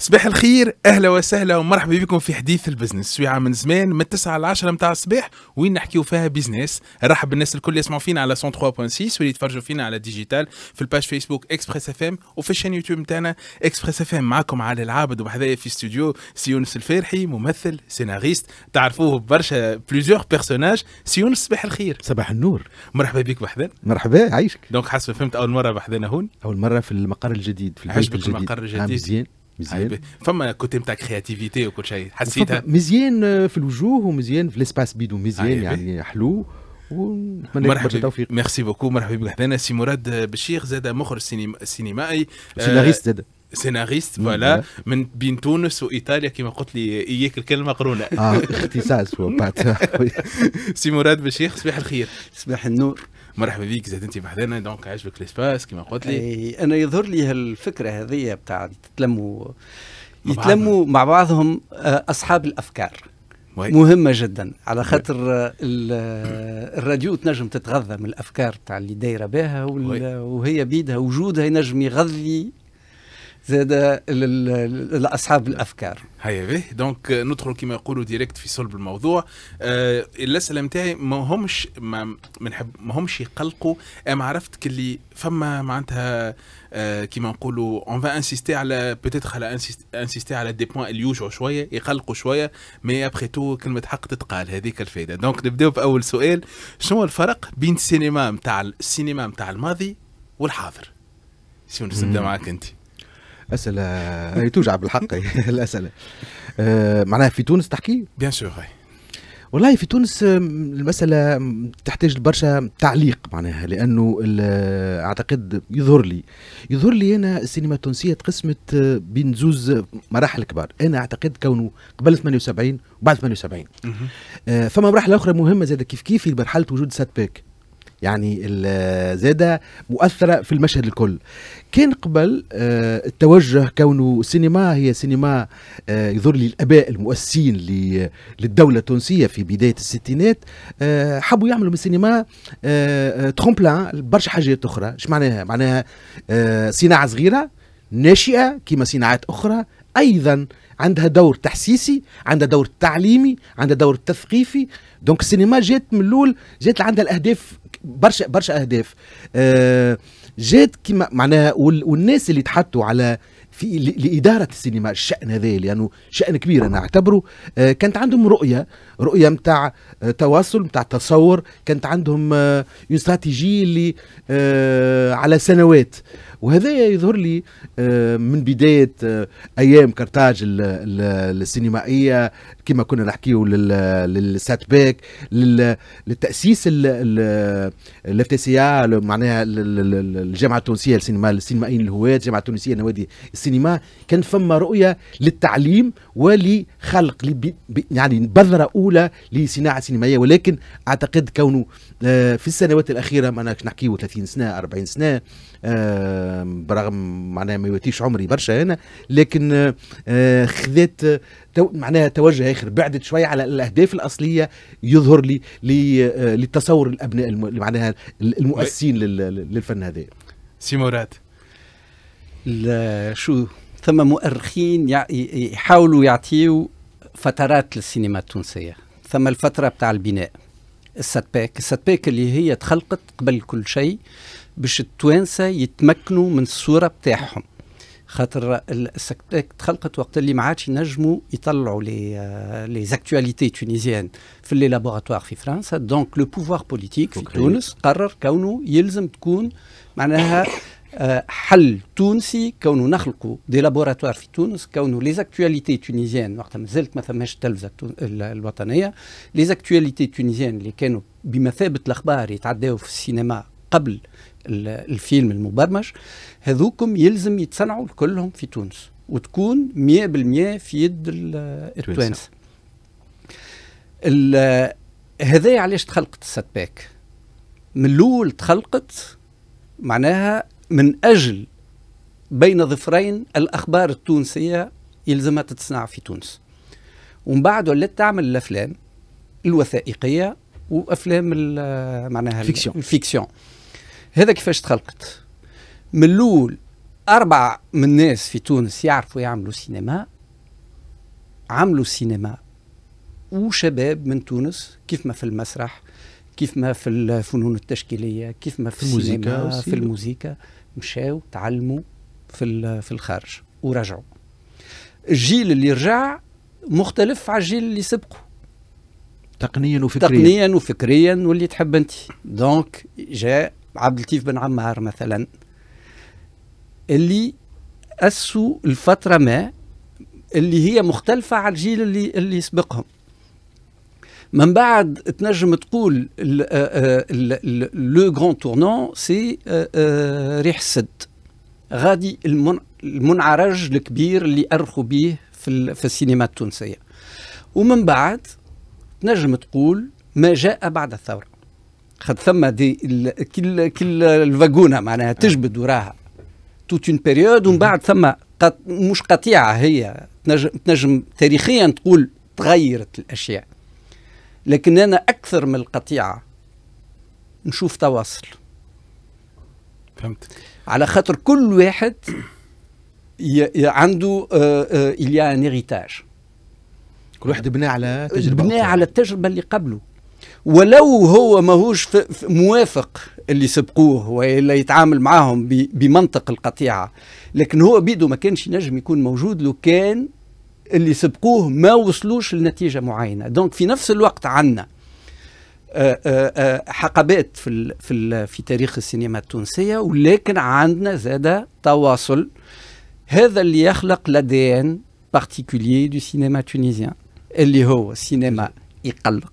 صباح الخير اهلا وسهلا ومرحبا بكم في حديث البزنس سويعه من زمان من 9 ل 10 نتاع الصباح وين نحكيو فيها بزنس نرحب بالناس الكل اللي يسمعوا فينا على 103.6 واللي يتفرجوا فينا على ديجيتال في الباج فيسبوك اكسبريس اف ام وفي الشان يوتيوب نتاعنا اكسبريس اف ام معاكم علي العابد وبحذايا في استوديو سي يونس الفارحي ممثل سيناريست تعرفوه برشا بليزيور بيرسوناج سي يونس صباح الخير صباح النور مرحبا بك بحذا مرحبا عايشك دونك حسب فهمت اول مره بحذانا هون اول مره في المقر الجديد في البيت الجديد المقر الجديد نعم، مزيان فما كوتي نتاع كرياتيفيتي وكل شيء حسيتها مزيان في الوجوه ومزيان في ليسباس بيدو مزيان يعني حلو ونتمنى لك برشا التوفيق ميرسي بوكو مرحبا بك حدانا سي مراد بشير زاد مخرج سينمائي آه، سيناريست زاد سيناريست فوالا من بين تونس وايطاليا كما قلت لي اياك الكلمه قرونه اه اختصاص سي مراد بشيخ صباح الخير صباح النور مرحبا بك زاد انت بحدنا دونك عجبك الاسباس كما قلت لي انا يظهر لي هالفكره هذه بتاع تلموا يتلموا مع بعضهم آه، اصحاب الافكار مهمة جدا على خاطر آه، آه، الراديو تنجم تتغذى من الافكار تاع اللي دايره بها وهي بيدها وجودها ينجم يغذي زاد لاصحاب الافكار هيا دونك ندخل كما يقولوا ديريكت في صلب الموضوع آه الاسئله نتاعي ما همش ما منحب ما همش يقلقوا اما عرفت كلي فما معناتها آه كيما نقولوا اون فا انسيستي على بوتيتر على انسيستي على دي بوان اللي يوجعوا شويه يقلقوا شويه مي ابخي تو كلمه حق تتقال هذيك الفائده دونك نبداو باول سؤال شنو الفرق بين السينما نتاع السينما نتاع الماضي والحاضر شنو نبدا معاك انت اسئله توجع بالحق الاسئله آه، معناها في تونس تحكي؟ بيان سور والله في تونس المسألة تحتاج برشا تعليق معناها لأنه آه، أعتقد يظهر لي يظهر لي أنا السينما التونسية تقسمت آه، بين زوز مراحل كبار أنا أعتقد كونه قبل 78 وبعد 78 mhm. آه فما مراحل أخرى مهمة زاد كيف كيف في مرحلة وجود سات يعني زاده مؤثره في المشهد الكل كان قبل آه، التوجه كونه السينما هي سينما آه، يظهر لي الاباء المؤسسين للدوله التونسيه في بدايه الستينات آه، حبوا يعملوا من السينما ترومبلان برشا حاجات اخرى إيش معناها؟ معناها معناها صناعه صغيره ناشئه كما صناعات اخرى ايضا عندها دور تحسيسي عندها دور تعليمي عندها دور تثقيفي دونك السينما جات من الاول جات عندها الاهداف برشا برشا اهداف آه، جات كما معناها والناس اللي تحطوا على في لاداره السينما الشان هذا لانه يعني شان كبير انا اعتبره آه، كانت عندهم رؤيه رؤيه نتاع آه، تواصل نتاع تصور كانت عندهم استراتيجيه اللي على سنوات وهذا يظهر لي من بدايه ايام كرتاج السينمائيه كما كنا نحكيه للسات باك للتاسيس الاف تي سي معناها الجامعه التونسيه للسينما السينمائيين الهواة الجامعه التونسيه نوادي السينما كان فما رؤيه للتعليم ولخلق يعني بذره اولى لصناعه سينمائيه ولكن اعتقد كونه آه، في السنوات الاخيره معناها نحكيه 30 سنه 40 سنه آه، برغم معناها ما يواتيش عمري برشا هنا لكن آه، خذيت تو... معناها توجه اخر بعدت شويه على الاهداف الاصليه يظهر لي آه، لتصور الابناء الم... معناها المؤسسين لل... للفن هذا سي مراد شو ثم مؤرخين يع... يحاولوا يعطيو فترات للسينما التونسيه ثم الفتره بتاع البناء الساتباك الساتباك اللي هي تخلقت قبل كل شيء باش التوانسه يتمكنوا من الصوره بتاعهم خاطر السكتات تخلقت وقت اللي ما عادش ينجموا يطلعوا لي آه، لي زاكتواليتي تونيزيان في لي لابوراتوار في فرنسا دونك لو بوفوار بوليتيك في تونس قرر كونه يلزم تكون معناها آه، حل تونسي كونه نخلقوا دي لابوراتوار في تونس كونه لي زاكتواليتي تونيزيان وقتها مازالت ما ثماش التلفزه الوطنيه لي زاكتواليتي تونيزيان اللي كانوا بمثابه الاخبار يتعداو في السينما قبل الفيلم المبرمج هذوكم يلزم يتصنعوا كلهم في تونس وتكون 100% في يد التوانسه هذايا علاش تخلقت السات باك من الاول تخلقت معناها من اجل بين ظفرين الاخبار التونسيه يلزمها تتصنع في تونس ومن بعد ولات تعمل الافلام الوثائقيه وافلام معناها الفيكسيون الفيكسيون هذا كيفاش تخلقت من الاول اربعه من الناس في تونس يعرفوا يعملوا سينما عملوا سينما وشباب من تونس كيف ما في المسرح كيف ما في الفنون التشكيليه كيف ما في السينما في الموسيقى مشاو تعلموا في في الخارج ورجعوا الجيل اللي رجع مختلف على الجيل اللي سبقه تقنيا وفكريا تقنيا وفكريا واللي تحب انت دونك جاء عبد اللطيف بن عمار مثلا اللي اسوا الفتره ما اللي هي مختلفه على الجيل اللي اللي سبقهم من بعد تنجم تقول آه، آه، لو غون تورنون سي آه، ريح السد غادي المنعرج الكبير اللي ارخوا به في, في السينما التونسيه ومن بعد تنجم تقول ما جاء بعد الثوره خد ثم دي كل كل الفاجونه معناها تجبد وراها توت اون بيريود ومن بعد ثم قط... مش قطيعه هي تنجم, تنجم تاريخيا تقول تغيرت الاشياء لكن انا اكثر من القطيعه نشوف تواصل فهمت على خاطر كل واحد ي... عنده اليا ان هيريتاج كل واحد بناء على تجربه بناء على التجربه اللي قبله ولو هو ماهوش موافق اللي سبقوه والا يتعامل معاهم بمنطق القطيعه لكن هو بيدو ما كانش ينجم يكون موجود لو كان اللي سبقوه ما وصلوش لنتيجه معينه دونك في نفس الوقت عندنا آه، آه، آه، حقبات في الـ في الـ في تاريخ السينما التونسيه ولكن عندنا زاد تواصل هذا اللي يخلق ان بارتيكولي دو سينما تونيزيان اللي هو سينما يقلق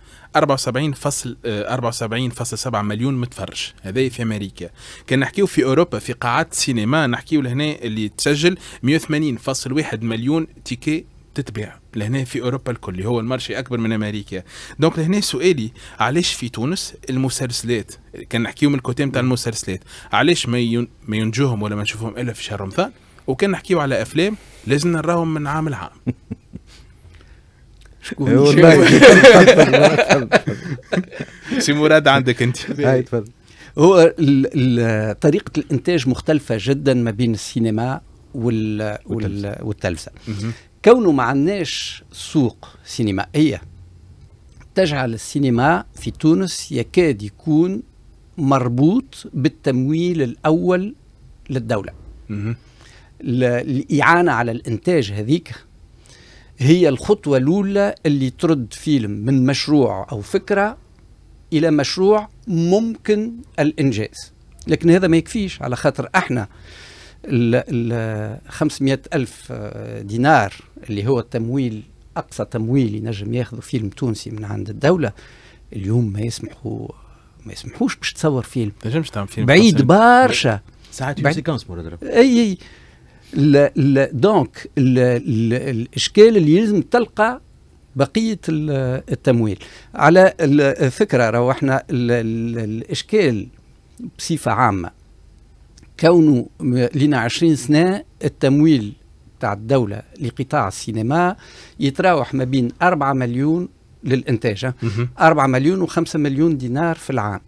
74 فصل 74.7 آه، مليون متفرج هذا في امريكا كان نحكيو في اوروبا في قاعات سينما نحكيو لهنا اللي تسجل 180.1 مليون تيكي تتباع لهنا في اوروبا الكل اللي هو المارشي اكبر من امريكا دونك لهنا سؤالي علاش في تونس المسلسلات كان نحكيو من الكوتي تاع المسلسلات علاش ما ما ينجوهم ولا ما نشوفهم الا في شهر رمضان وكان نحكيو على افلام لازم نراهم من عام لعام شكون إيه، سي مراد عندك انت تفضل هو طريقه الانتاج مختلفه جدا ما بين السينما والتلفزه كونه ما عندناش سوق سينمائيه تجعل السينما في تونس يكاد يكون مربوط بالتمويل الاول للدوله الاعانه على الانتاج هذيك هي الخطوة الأولى اللي ترد فيلم من مشروع أو فكرة إلى مشروع ممكن الإنجاز لكن هذا ما يكفيش على خاطر احنا ال 500 ألف دينار اللي هو التمويل أقصى تمويل ينجم ياخذه فيلم تونسي من عند الدولة اليوم ما يسمحوا ما يسمحوش باش تصور فيلم تنجمش تعمل فيلم بعيد برشا ساعات بعد... سيكونس اي اي ل ل دونك ل ل الاشكال اللي لازم تلقى بقيه التمويل على الفكره راهو احنا الاشكال بصفه عامه كونه لنا 20 سنه التمويل تاع الدوله لقطاع السينما يتراوح ما بين 4 مليون للانتاج 4 مليون و5 مليون دينار في العام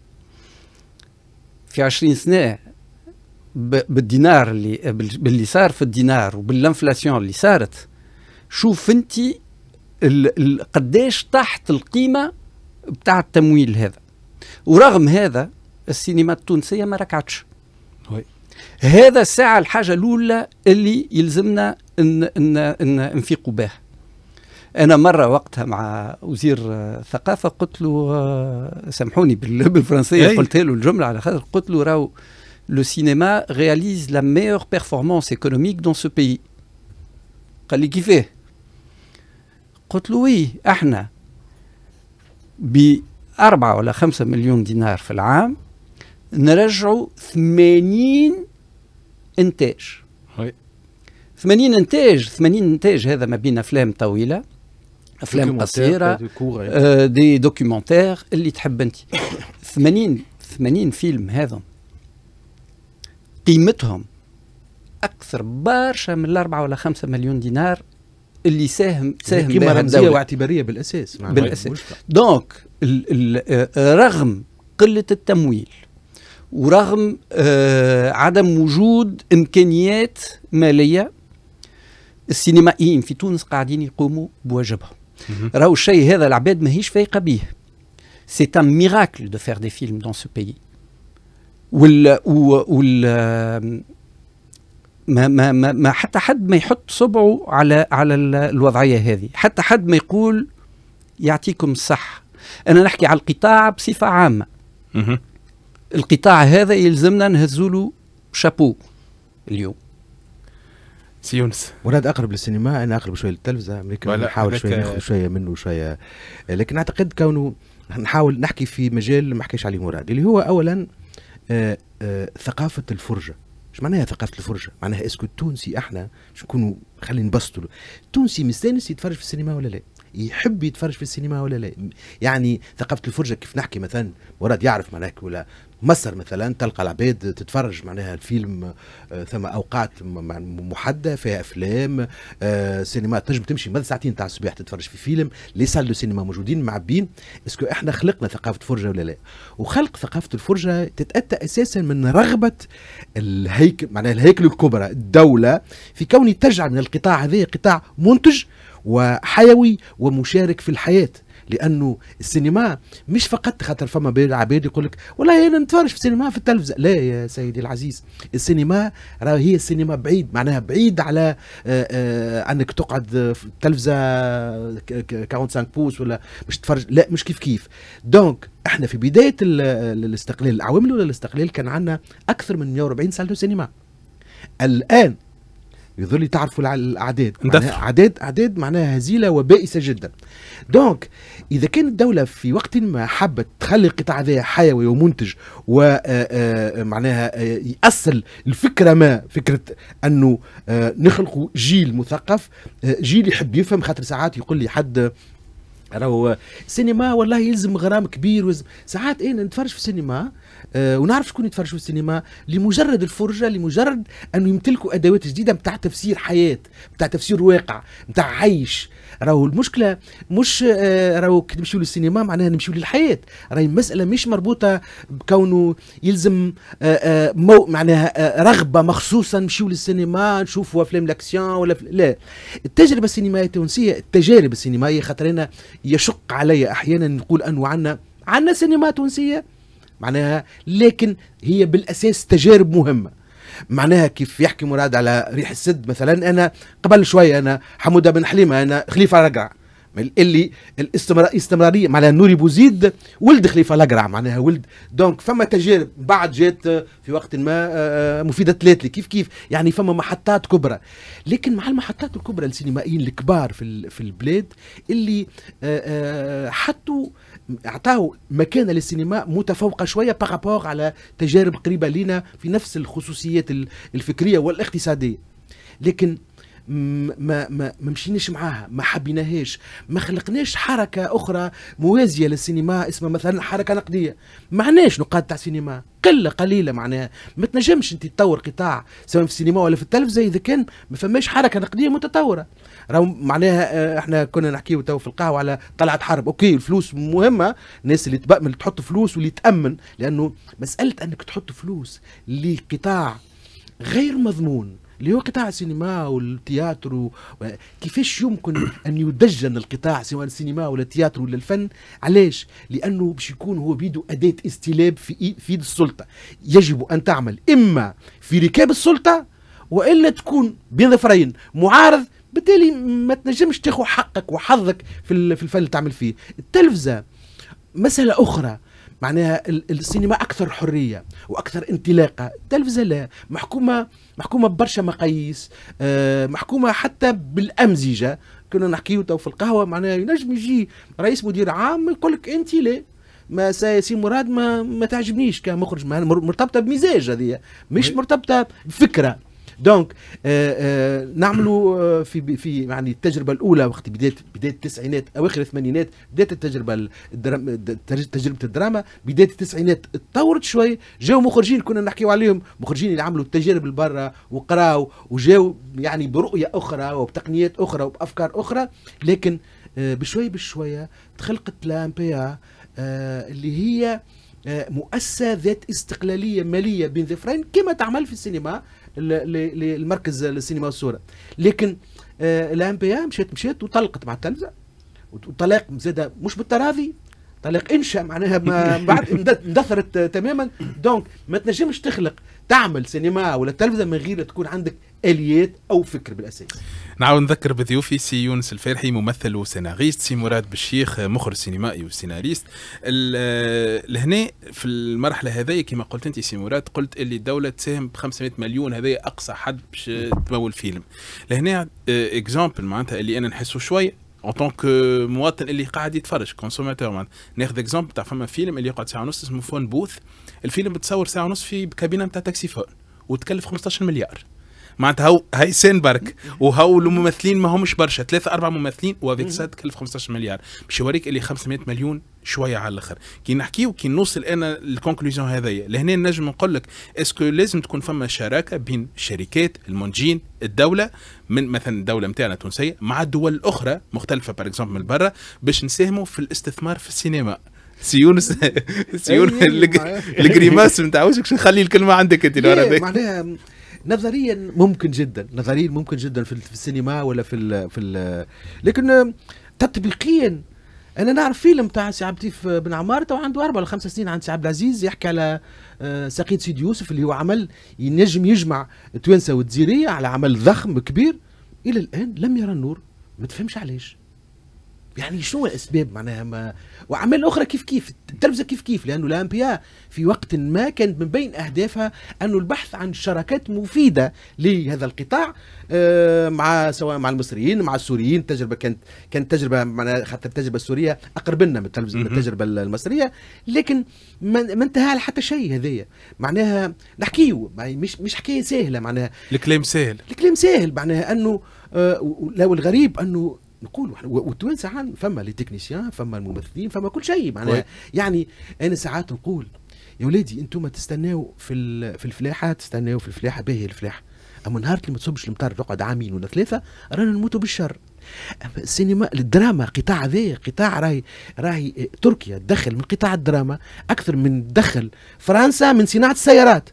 في 20 سنه بالدينار اللي باللي صار في الدينار وبالانفلاسيون اللي صارت شوف انت قداش تحت القيمه بتاع التمويل هذا ورغم هذا السينما التونسيه ما ركعتش هذا الساعة الحاجة الأولى اللي يلزمنا إن إن إن نفيقوا بها. أنا مرة وقتها مع وزير الثقافة قلت له آه، سامحوني بالفرنسية إيه. قلت له الجملة على خاطر قلت له راهو le cinéma réalise la meilleure performance économique dans ce pays. Qu'est-ce qu'il fait Qu'est-ce qu'il fait Nous, avec 4 ou 5 millions de dinars par l'année, nous rejouons 80 intèges. Oui. 80 euh, intèges, 80 intèges, c'est ce qu'on appelle les films افلام قصيره دي, آه دي documentaires. اللي films, 80 80 قيمتهم اكثر برشا من الاربعه ولا خمسة مليون دينار اللي ساهم ساهم قيمه رمزيه واعتباريه بالاساس بالاساس دونك آه، رغم قله التمويل ورغم آه، عدم وجود امكانيات ماليه السينمائيين في تونس قاعدين يقوموا بواجبهم راهو الشيء هذا العباد ماهيش فايقه به سي ان ميراكل دو فير دي فيلم دون سو بيي وال, وال ما ما ما, ما حتى حد ما يحط صبعه على على الوضعيه هذه حتى حد ما يقول يعطيكم الصح انا نحكي على القطاع بصفه عامه القطاع هذا يلزمنا نهزوله شابو اليوم سي يونس ولاد اقرب للسينما انا اقرب شويه للتلفزه لكن نحاول شويه ناخذ شويه منه شويه لكن اعتقد كونه نحاول نحكي في مجال ما حكيش عليه مراد اللي هو اولا آه، آه، ثقافه الفرجه مش معناها ثقافه الفرجه معناها اسكو التونسي احنا مش نكونوا خلينا نبسطوا التونسي مستانس يتفرج في السينما ولا لا يحب يتفرج في السينما ولا لا يعني ثقافه الفرجه كيف نحكي مثلا مراد يعرف معناها ولا مصر مثلا تلقى العباد تتفرج معناها الفيلم آه، ثم اوقات محدده فيها افلام آه، سينما تنجم تمشي مدى ساعتين تاع الصباح تتفرج في فيلم لي سال دو سينما موجودين معبين اسكو احنا خلقنا ثقافه فرجه ولا لا وخلق ثقافه الفرجه تتاتى اساسا من رغبه الهيكل معناها الهيكل الكبرى الدوله في كون تجعل من القطاع هذا قطاع منتج وحيوي ومشارك في الحياه لانه السينما مش فقط خاطر فما عباد يقول لك والله انا نتفرج في السينما في التلفزه لا يا سيدي العزيز السينما راه هي السينما بعيد معناها بعيد على آه، آه، انك تقعد في التلفزه 45 بوس ولا باش تفرج لا مش كيف كيف دونك احنا في بدايه الاستقلال العوامل الاستقلال كان عندنا اكثر من 140 سنه سينما الان يظل تعرفوا الاعداد اعداد اعداد معناها هزيله وبائسه جدا دونك اذا كانت الدوله في وقت ما حبت تخلي القطاع هذا حيوي ومنتج و آه، آه، معناها آه، ياصل الفكره ما فكره انه نخلقوا جيل مثقف جيل يحب يفهم خاطر ساعات يقول لي حد راهو السينما والله يلزم غرام كبير وزم. ساعات انا إيه نتفرج في السينما آه ونعرف شكون يتفرج في السينما لمجرد الفرجه لمجرد انه يمتلكوا ادوات جديده نتاع تفسير حياه نتاع تفسير واقع نتاع عيش راهو المشكله مش آه، راهو كي نمشيو للسينما معناها نمشيو للحياه راهي المساله مش مربوطه بكونه يلزم آه، آه، مو معناها رغبه مخصوصا نمشيو للسينما نشوفوا افلام لاكسيون ولا لا التجربه السينمائيه التونسيه التجارب السينمائيه خاطر يشق علي احيانا نقول انه عندنا عندنا سينما تونسيه معناها لكن هي بالاساس تجارب مهمه معناها كيف يحكي مراد على ريح السد مثلا انا قبل شويه انا حموده بن حليمه انا خليفه رقع اللي الاستمرار استمراريه معناها نوري بوزيد ولد خليفه لقرع معناها ولد دونك فما تجارب بعد جات في وقت ما آه، آه، مفيده تلاتلي كيف كيف يعني فما محطات كبرى لكن مع المحطات الكبرى السينمائيين الكبار في في البلاد اللي آه، حطوا اعطاه مكانه للسينما متفوقه شويه بارابور على تجارب قريبه لنا في نفس الخصوصيات الفكريه والاقتصاديه لكن ما ما ما مشيناش معاها ما حبيناهاش ما خلقناش حركه اخرى موازيه للسينما اسمها مثلا حركه نقديه ما عناش نقاد تاع سينما قله قليله معناها ما تنجمش انت تطور قطاع سواء في السينما ولا في التلفزه اذا كان ما فماش حركه نقديه متطوره راهو معناها آه، احنا كنا نحكيو تو في القهوه على طلعت حرب اوكي الفلوس مهمه الناس اللي تبأمن تحط فلوس واللي تامن لانه مساله انك تحط فلوس لقطاع غير مضمون اللي هو قطاع السينما والتياترو كيفاش يمكن ان يدجن القطاع سواء السينما ولا التياترو ولا الفن علاش لانه باش يكون هو بيدو اداه استلاب في في يد السلطه يجب ان تعمل اما في ركاب السلطه والا تكون بين ظفرين معارض بالتالي ما تنجمش تاخذ حقك وحظك في الفن اللي تعمل فيه التلفزه مساله اخرى معناها السينما اكثر حريه واكثر انطلاقه التلفزه لا محكومه محكومه ببرشا مقاييس آه، محكومه حتى بالامزجه كنا نحكيو تو في القهوه معناها ينجم يجي رئيس مدير عام يقول لك انت لا ما سي مراد ما, ما تعجبنيش كمخرج مرتبطه بمزاج هذه مش مرتبطه بفكره دونك euh, euh, نعملوا euh, في في يعني التجربه الاولى وقت بدايه بدايه التسعينات اواخر الثمانينات بدات التجربه الدرام تجربه الدراما بدايه التسعينات تطورت شوي جاوا مخرجين كنا نحكيو عليهم مخرجين اللي عملوا التجارب البرة وقراوا وجاوا يعني برؤيه اخرى وبتقنيات اخرى وبافكار اخرى لكن آه، بشوي بشويه تخلقت لامبيا آه، اللي هي آه، مؤسسه ذات استقلاليه ماليه بين ذفرين كما تعمل في السينما للمركز السينما والصوره لكن آه، الام بي مشات مشات وطلقت مع التلفزه وطلاق زاد مش بالتراضي طلاق انشا معناها ما بعد اندثرت تماما دونك ما تنجمش تخلق تعمل سينما ولا تلفزه من غير تكون عندك اليات او فكر بالاساس نعاود نذكر بضيوفي سي يونس الفرحي ممثل وسيناريست سي مراد بالشيخ مخرج سينمائي وسيناريست لهنا في المرحله هذيا كما قلت انت سي مراد قلت اللي الدوله تساهم ب 500 مليون هذايا اقصى حد باش تمول فيلم لهنا اكزامبل آه، معناتها اللي انا نحسه شويه اون طونك مواطن اللي قاعد يتفرج كونسوماتور ناخذ اكزومبل تاع فما فيلم اللي يقعد ساعه ونص اسمه فون بوث الفيلم بتصور ساعه ونص في كابينه بتاع تاكسيفون وتكلف 15 مليار معناتها هو هاي سينبرك وهو الممثلين ما همش برشا ثلاثة أربعة ممثلين وافيك تكلف 15 مليار باش يوريك اللي 500 مليون شويه على الاخر كي نحكي وكي نوصل انا للكونكلوزيون هذايا لهنا نجم نقول لك اسكو لازم تكون فما شراكه بين الشركات المنجين الدوله من مثلا الدوله نتاعنا التونسيه مع الدول الاخرى مختلفه بار اكزومبل من برا باش نساهموا في الاستثمار في السينما سيون سيون إيه، الجريماس نتاع وجهك نخلي الكلمه عندك انت إيه، معناها نظريا ممكن جدا نظريا ممكن جدا في السينما ولا في الـ في الـ لكن تطبيقيا انا نعرف فيلم تاع سي عبتيف بن عمار تو عنده اربع ولا خمس سنين عند سي عبد العزيز يحكي على آه، سقيت سيدي يوسف اللي هو عمل ينجم يجمع توانسه والتزيريه على عمل ضخم كبير الى الان لم يرى النور ما تفهمش علاش يعني شنو الاسباب معناها ما واعمال اخرى كيف كيف التلفزه كيف كيف لانه الانبياء في وقت ما كانت من بين اهدافها انه البحث عن شراكات مفيده لهذا القطاع آه، مع سواء مع المصريين مع السوريين التجربه كانت كانت تجربه معناها حتى التجربه السوريه اقرب لنا من التجربه المصريه لكن ما انتهى حتى شيء هذايا معناها نحكيو مش مش حكايه سهله معناها الكلام سهل الكلام سهل معناها انه لو آه، الغريب انه نقول والتوانسة عن فما لي تكنيسيان فما الممثلين فما كل شيء معناها يعني انا ساعات نقول يا ولادي انتم تستناو في في الفلاحه تستناو في الفلاحه باهي الفلاحه اما نهار اللي ما تصبش المطر تقعد عامين ولا ثلاثه رانا نموتوا بالشر السينما الدراما قطاع ذا قطاع راهي راهي آه، تركيا تدخل من قطاع الدراما اكثر من دخل فرنسا من صناعه السيارات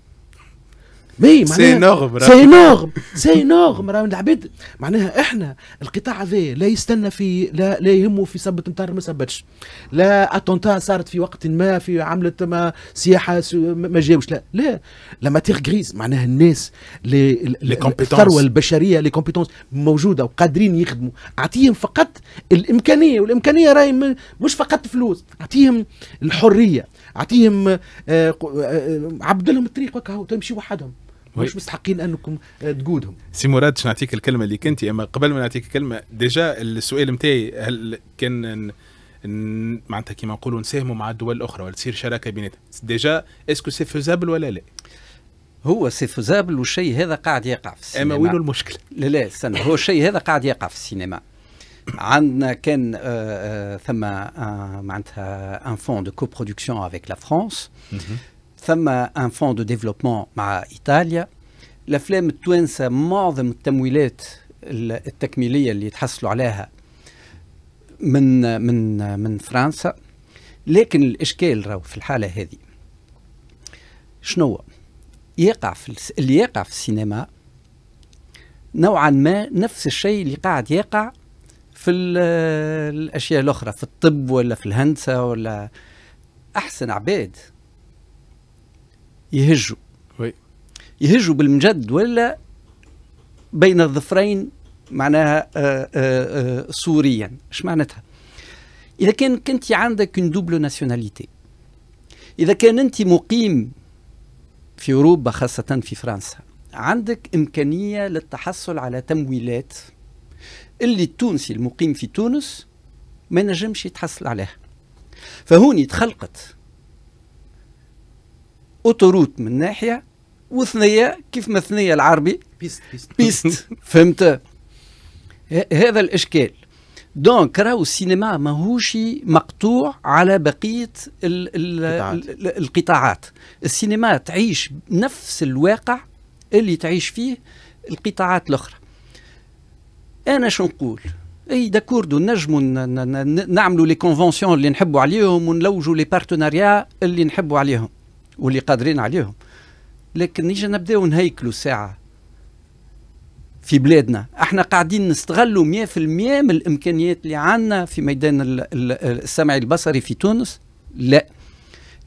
مي معناها سي نورم سي نورم سي نورم راه العباد معناها احنا القطاع هذا لا يستنى في لا لا يهمه في سبت مطر ما سبتش لا اتونتا صارت في وقت ما في عملت ما سياحه ما جاوش لا لا لا ماتيغ غريز معناها الناس لي الثروه البشريه لي كومبيتونس موجوده وقادرين يخدموا اعطيهم فقط الامكانيه والامكانيه راهي مش فقط فلوس اعطيهم الحريه اعطيهم آه، آه، عبد لهم الطريق هكا تمشي وحدهم مش مستحقين انكم آه، تقودهم سي مراد باش نعطيك الكلمه اللي كنتي اما قبل ما نعطيك الكلمه ديجا السؤال نتاعي هل كان معناتها كيما نقولوا نساهموا مع الدول الاخرى ولا تصير شراكه بيناتهم ديجا اسكو سي فيزابل ولا لا؟ هو سي فيزابل والشيء هذا قاعد يقع في السينما اما وين المشكله؟ لا لا استنى هو الشيء هذا قاعد يقع في السينما عندنا كان آه، آه، ثم معناتها ان فون دو كو برودكسيون افيك لا فرانس ثم ان فون دو ديفلوبمون مع ايطاليا الافلام التوانسه معظم التمويلات التكميليه اللي تحصلوا عليها من من من فرنسا لكن الاشكال راهو في الحاله هذه شنو يقع في اللي يقع في السينما نوعا ما نفس الشيء اللي قاعد يقع في الاشياء الاخرى في الطب ولا في الهندسه ولا احسن عباد يهجوا وي. يهجوا بالمجد ولا بين الظفرين معناها آه، آه، سوريا اش معناتها اذا كان كنت عندك اون دوبل ناسيوناليتي اذا كان انت مقيم في اوروبا خاصه في فرنسا عندك امكانيه للتحصل على تمويلات اللي التونسي المقيم في تونس ما نجمش يتحصل عليها فهوني تخلقت اوتوروت من ناحيه وثنيه كيف ما الثنيه العربي بيست بيست, بيست. فهمت هذا الاشكال دونك راهو السينما ماهوش مقطوع على بقيه الـ الـ الـ القطاعات السينما تعيش نفس الواقع اللي تعيش فيه القطاعات الاخرى انا شو نقول اي داكوردو نجموا نعملوا لي كونفونسيون اللي نحبوا عليهم ونلوجوا لي بارتناريا اللي نحبوا عليهم واللي قادرين عليهم لكن نيجي نبداو نهيكلوا ساعه في بلادنا احنا قاعدين نستغلوا 100% من الامكانيات اللي عندنا في ميدان السمعي البصري في تونس لا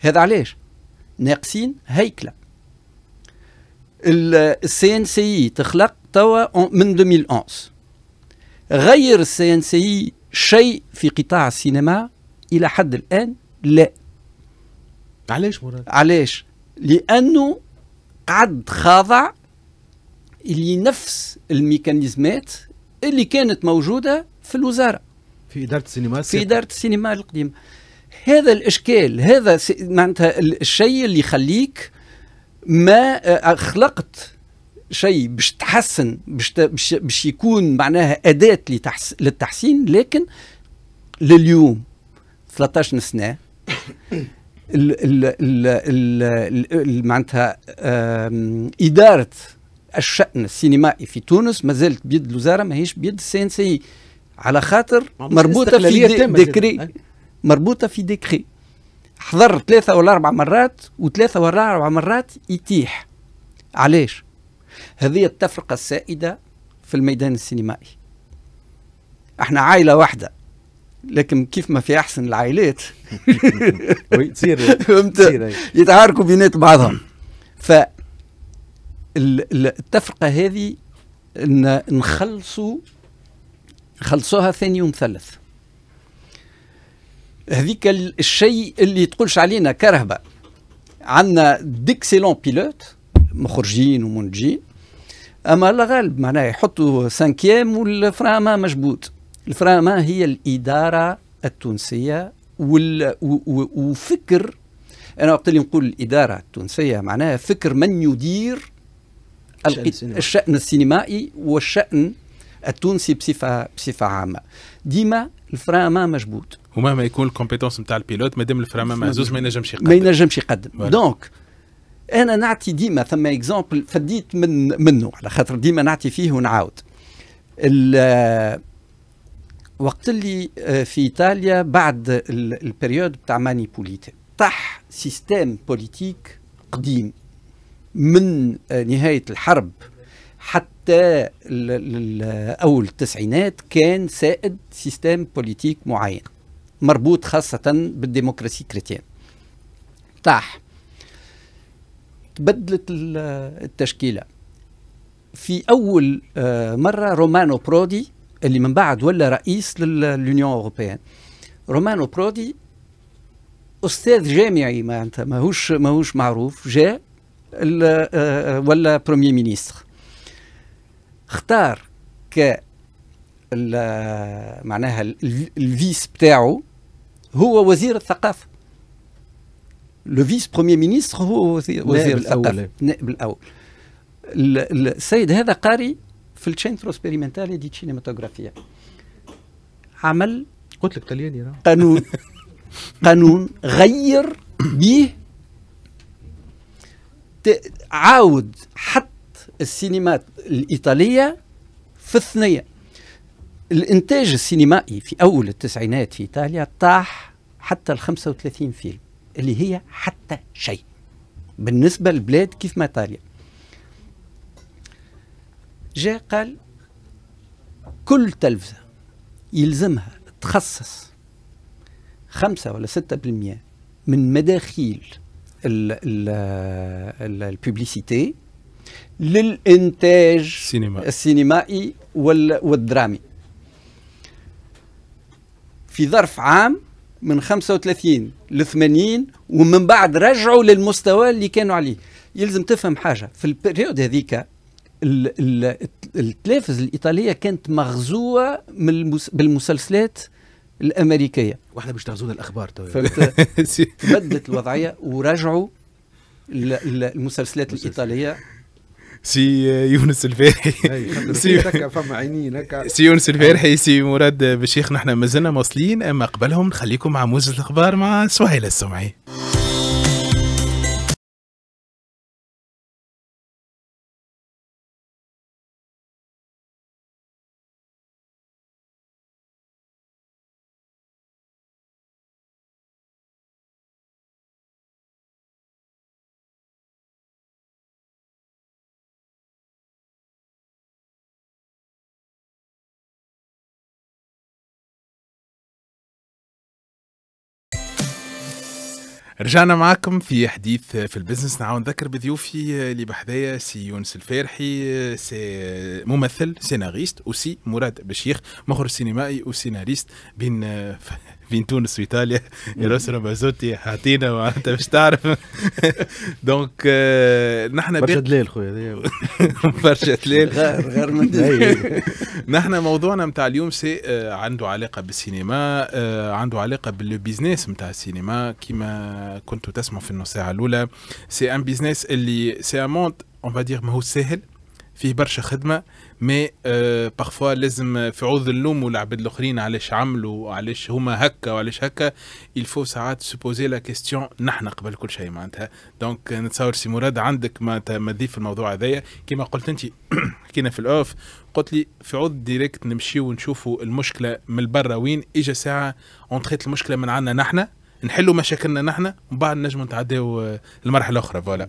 هذا علاش ناقصين هيكله السي ان سي تخلق توا من 2011 غير السي ان سي شيء في قطاع السينما الى حد الان لا علاش مراد؟ علاش؟ لانه قعد خاضع لنفس الميكانيزمات اللي كانت موجوده في الوزاره في اداره السينما في اداره السينما القديمه هذا الاشكال هذا معناتها الشيء اللي يخليك ما آه، خلقت شيء باش تحسن باش باش يكون معناها اداه للتحسين لكن لليوم 13 سنه معناتها اداره الشان السينمائي في تونس ما زالت بيد الوزاره ماهيش بيد السي ان سي على خاطر مربوطه في ديكري مربوطه في ديكري حضر ثلاثة ولا أربع مرات وثلاثة ولا أربع مرات يتيح علاش؟ هذه التفرقة السائدة في الميدان السينمائي احنا عائلة واحدة لكن كيف ما في احسن العائلات وي تصير يتعاركوا بينات بعضهم ف التفرقه هذه ان نخلصوا نخلصوها ثاني يوم ثلاث هذيك الشيء اللي تقولش علينا كرهبه عندنا ديكسيلون بيلوت مخرجين ومنجين اما الغالب معناها يحطوا سانكيام والفرامه مجبوط الفرقه ما هي الاداره التونسيه وال... و... و... وفكر انا وقت اللي نقول الاداره التونسيه معناها فكر من يدير الشأن, السينما. الشأن السينمائي والشأن التونسي بصفه بصفه عامه ديما الفرامه ما مجبود ومهما يكون الكومبيتونس نتاع البيلوت مادام الفرامه ما مهزوز ما ينجمش يقدم ما ينجمش يقدم دونك انا نعطي ديما ثم اكزامبل فديت من منه على خاطر ديما نعطي فيه ونعاود وقت اللي آه، في ايطاليا بعد البريود بتاع ماني بوليتي طاح سيستم بوليتيك قديم من آه، نهايه الحرب حتى اول التسعينات كان سائد سيستم بوليتيك معين مربوط خاصه بالديمقراسي كريتيان طاح تبدلت التشكيله في اول آه، مره رومانو برودي اللي من بعد ولا رئيس لليونيون اوروبيان رومانو برودي استاذ جامعي معناتها ماهوش ماهوش معروف جاء آه، ولا بروميي مينيستر اختار ك معناها الفيس بتاعه هو وزير الثقافه لو فيس بروميي مينيستر هو وزير الثقافه النائب الاول السيد هذا قاري في التشينترو سبيريمنتالي دي سينماتوغرافيا عمل قلت لك طلياني قانون قانون غير بيه عاود حط السينمات الإيطالية في الثنية الإنتاج السينمائي في أول التسعينات في إيطاليا طاح حتى ال 35 فيلم اللي هي حتى شيء بالنسبة لبلاد كيف ما إيطاليا جاء قال كل تلفزة يلزمها تخصص خمسة ولا ستة بالمئة من مداخيل الببليسيتي للإنتاج السينما. السينمائي والدرامي في ظرف عام من 35 ل 80 ومن بعد رجعوا للمستوى اللي كانوا عليه يلزم تفهم حاجة في البريود هذيك التلافز الايطاليه كانت مغزوه بالمسلسلات الامريكيه واحنا باش تغزونا الاخبار تبدلت الوضعيه ورجعوا المسلسلات الايطاليه سي يونس الفارحي سي فما عينين سي يونس الفارحي سي مراد بشيخ نحن مازلنا موصلين اما قبلهم نخليكم مع موجز الاخبار مع سهيل السمعي رجعنا معكم في حديث في البزنس نعاود نذكر بضيوفي اللي بحذايا سي يونس الفارحي سي ممثل سيناريست وسي مراد بشيخ مخرج سينمائي وسيناريست بين بين تونس وايطاليا يروسرا بازوتي حاطينا معناتها باش تعرف دونك آه، نحن برشا دلال خويا برشا دلال غير غير من نحن موضوعنا نتاع اليوم سي آه، عنده علاقه بالسينما آه، عنده علاقه بالبيزنس نتاع السينما كما كنتوا تسمعوا في النص ساعه الاولى سي ان بيزنس اللي سي ان موند اون فادير ماهوش ساهل فيه برشا خدمه مي أه بارفوا لازم في عوض اللوم والعباد الاخرين علاش عملوا وعلاش هما هكا وعلاش هكا الفو ساعات سوبوزي لا كيستيون نحن قبل كل شيء معناتها دونك نتصور سي مراد عندك معناتها تضيف في الموضوع هذايا كما قلت انت حكينا في الاوف قلت لي في عوض ديريكت نمشيو ونشوفوا المشكله من برا وين اجا ساعه اونتريت المشكله من عندنا نحن نحلوا مشاكلنا نحن ومن بعد نجموا نتعداو المرحله آه، الاخرى فوالا